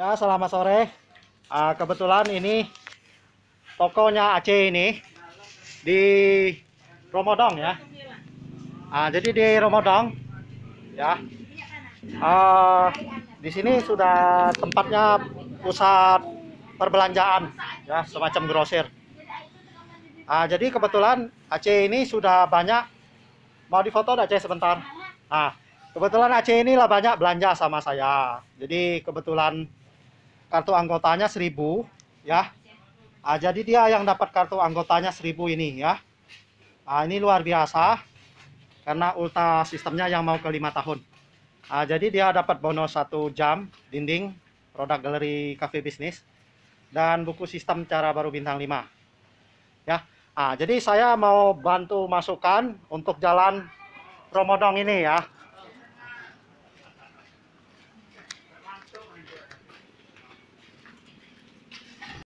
Ya, selamat sore. Uh, kebetulan ini tokonya Aceh ini di Romodong ya. Uh, jadi di Romodong ya. Uh, di sini sudah tempatnya pusat perbelanjaan ya, semacam grosir. Uh, jadi kebetulan Aceh ini sudah banyak mau difoto Aceh sebentar. Nah, kebetulan Aceh lah banyak belanja sama saya. Jadi kebetulan kartu anggotanya 1000 ya nah, jadi dia yang dapat kartu anggotanya 1000 ini ya nah, ini luar biasa karena ulta sistemnya yang mau ke lima tahun nah, jadi dia dapat bonus satu jam dinding produk galeri cafe bisnis dan buku sistem cara baru bintang 5 ya nah, jadi saya mau bantu masukkan untuk jalan Romodong ini ya